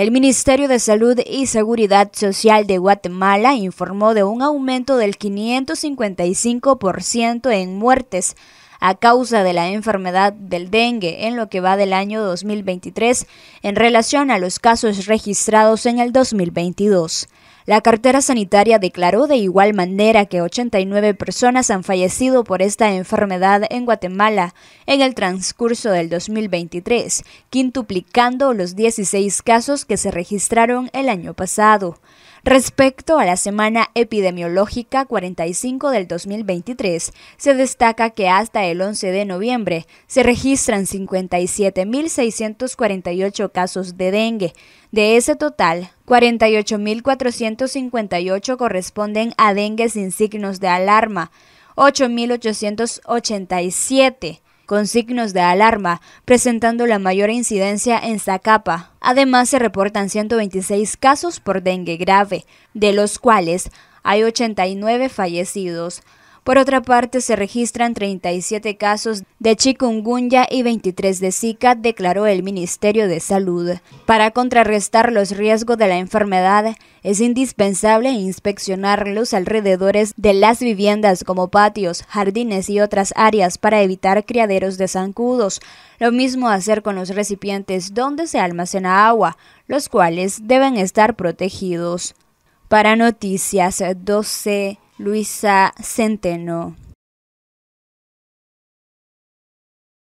El Ministerio de Salud y Seguridad Social de Guatemala informó de un aumento del 555% en muertes a causa de la enfermedad del dengue en lo que va del año 2023 en relación a los casos registrados en el 2022. La cartera sanitaria declaró de igual manera que 89 personas han fallecido por esta enfermedad en Guatemala en el transcurso del 2023, quintuplicando los 16 casos que se registraron el año pasado. Respecto a la semana epidemiológica 45 del 2023, se destaca que hasta el 11 de noviembre se registran 57.648 casos de dengue. De ese total, 48.458 corresponden a dengue sin signos de alarma, 8.887 con signos de alarma, presentando la mayor incidencia en Zacapa. Además, se reportan 126 casos por dengue grave, de los cuales hay 89 fallecidos. Por otra parte, se registran 37 casos de chikungunya y 23 de Zika, declaró el Ministerio de Salud. Para contrarrestar los riesgos de la enfermedad, es indispensable inspeccionar los alrededores de las viviendas como patios, jardines y otras áreas para evitar criaderos de zancudos. Lo mismo hacer con los recipientes donde se almacena agua, los cuales deben estar protegidos. Para Noticias 12. Luisa Centeno.